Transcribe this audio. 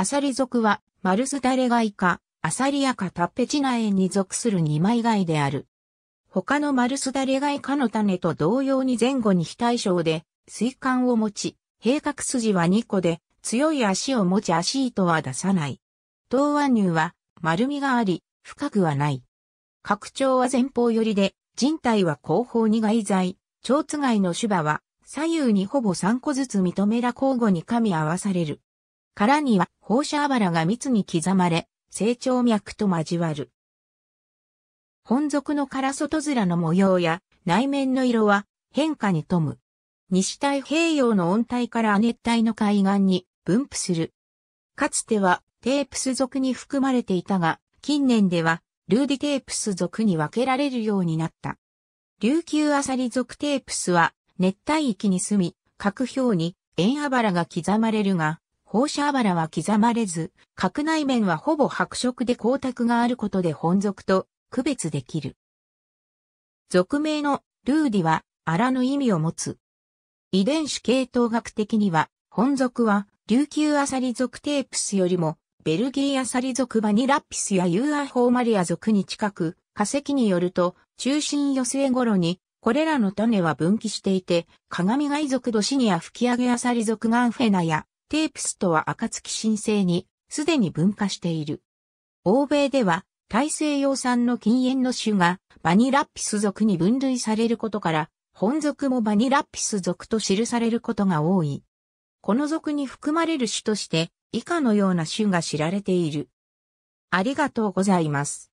アサリ属は、マルスダレガイか、アサリアカタッペチナエに属する二枚貝である。他のマルスダレガイかの種と同様に前後に非対称で、水管を持ち、閉角筋は2個で、強い足を持ち足糸は出さない。東腕乳は丸みがあり、深くはない。拡張は前方寄りで、人体は後方に外在、蝶つがの種羽は左右にほぼ3個ずつ認めら交互に噛み合わされる。殻には放射油が密に刻まれ、成長脈と交わる。本属の殻外面の模様や内面の色は変化に富む。西太平洋の温帯から亜熱帯の海岸に分布する。かつてはテープス属に含まれていたが、近年ではルーディテープス属に分けられるようになった。琉球アサリ属テープスは熱帯域に住み、各表に円アバラが刻まれるが、放射油は刻まれず、核内面はほぼ白色で光沢があることで本属と区別できる。属名のルーディは荒の意味を持つ。遺伝子系統学的には、本属は琉球アサリ属テープスよりも、ベルギーアサリ属バニラッピスやユーアホーマリア属に近く、化石によると、中心寄せ頃に、これらの種は分岐していて、鏡貝属ドシニア吹き上げアサリ属ガンフェナや、テープスとは暁申請に、すでに分化している。欧米では、大西洋産の禁煙の種がバニラピス属に分類されることから、本属もバニラピス属と記されることが多い。この属に含まれる種として、以下のような種が知られている。ありがとうございます。